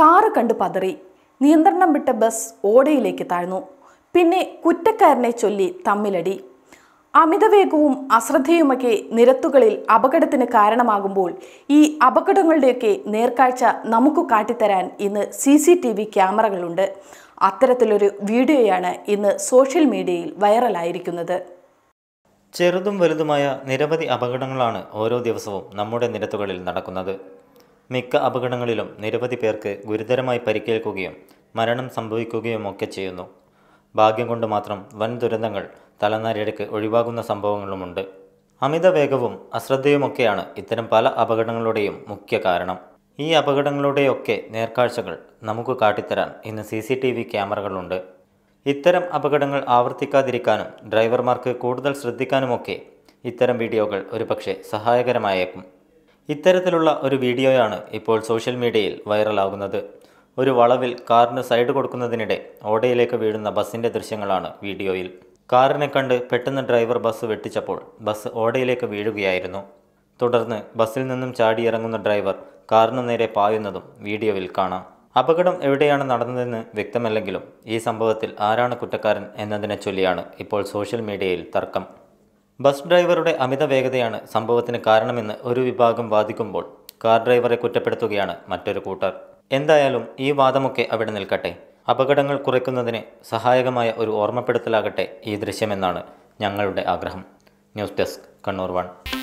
car കണ്ട് പതറി നിയന്ത്രണം വിട്ട ബസ് ഓടയിലേക്ക് താഴ്ന്നു പിന്നെ കുറ്റക്കാരനെ ചൊല്ലി തമ്മിലടി അമിതവേഗവും അശ്രദ്ധയുമൊക്കെ നിരത്തുകളിൽ അപകടത്തിന് കാരണമാകുമ്പോൾ ഈ അപകടങ്ങളുടെയൊക്കെ നേർക്കാഴ്ച നമുക്ക് കാട്ടിത്തരാൻ ഇന്ന് സി സി ടി വി ക്യാമറകളുണ്ട് അത്തരത്തിലൊരു വീഡിയോയാണ് ഇന്ന് സോഷ്യൽ മീഡിയയിൽ വൈറലായിരിക്കുന്നത് ചെറുതും വലുതുമായ നിരവധി അപകടങ്ങളാണ് ഓരോ ദിവസവും നമ്മുടെ നിരത്തുകളിൽ നടക്കുന്നത് മിക്ക അപകടങ്ങളിലും നിരവധി പേർക്ക് ഗുരുതരമായി പരിക്കേൽക്കുകയും മരണം സംഭവിക്കുകയുമൊക്കെ ചെയ്യുന്നു ഭാഗ്യം കൊണ്ട് മാത്രം വൻ ദുരന്തങ്ങൾ തലനാരിഴയ്ക്ക് ഒഴിവാകുന്ന സംഭവങ്ങളുമുണ്ട് അമിത വേഗവും അശ്രദ്ധയുമൊക്കെയാണ് ഇത്തരം പല അപകടങ്ങളുടെയും മുഖ്യ കാരണം ഈ അപകടങ്ങളുടെയൊക്കെ നേർക്കാഴ്ചകൾ നമുക്ക് കാട്ടിത്തരാൻ ഇന്ന് സി സി ടി വി ക്യാമറകളുണ്ട് ഇത്തരം അപകടങ്ങൾ ആവർത്തിക്കാതിരിക്കാനും ഡ്രൈവർമാർക്ക് കൂടുതൽ ശ്രദ്ധിക്കാനുമൊക്കെ ഇത്തരം വീഡിയോകൾ ഒരുപക്ഷെ സഹായകരമായേക്കും ഇത്തരത്തിലുള്ള ഒരു വീഡിയോയാണ് ഇപ്പോൾ സോഷ്യൽ മീഡിയയിൽ വൈറലാകുന്നത് ഒരു വളവിൽ കാറിന് സൈഡ് കൊടുക്കുന്നതിനിടെ ഓടയിലേക്ക് വീഴുന്ന ബസ്സിൻ്റെ ദൃശ്യങ്ങളാണ് വീഡിയോയിൽ കാറിനെ കണ്ട് പെട്ടെന്ന് ഡ്രൈവർ ബസ് വെട്ടിച്ചപ്പോൾ ബസ് ഓടയിലേക്ക് വീഴുകയായിരുന്നു തുടർന്ന് ബസ്സിൽ നിന്നും ചാടിയിറങ്ങുന്ന ഡ്രൈവർ കാറിനു നേരെ പായുന്നതും വീഡിയോയിൽ കാണാം അപകടം എവിടെയാണ് നടന്നതെന്ന് വ്യക്തമല്ലെങ്കിലും ഈ സംഭവത്തിൽ ആരാണ് കുറ്റക്കാരൻ എന്നതിനെ ചൊല്ലിയാണ് ഇപ്പോൾ സോഷ്യൽ മീഡിയയിൽ തർക്കം ബസ് ഡ്രൈവറുടെ അമിത വേഗതയാണ് സംഭവത്തിന് കാരണമെന്ന് ഒരു വിഭാഗം വാദിക്കുമ്പോൾ കാർ ഡ്രൈവറെ കുറ്റപ്പെടുത്തുകയാണ് മറ്റൊരു കൂട്ടർ എന്തായാലും ഈ വാദമൊക്കെ അവിടെ നിൽക്കട്ടെ അപകടങ്ങൾ കുറയ്ക്കുന്നതിന് സഹായകമായ ഒരു ഓർമ്മപ്പെടുത്തലാകട്ടെ ഈ ദൃശ്യമെന്നാണ് ഞങ്ങളുടെ ആഗ്രഹം ന്യൂസ് ഡെസ്ക് കണ്ണൂർ വൺ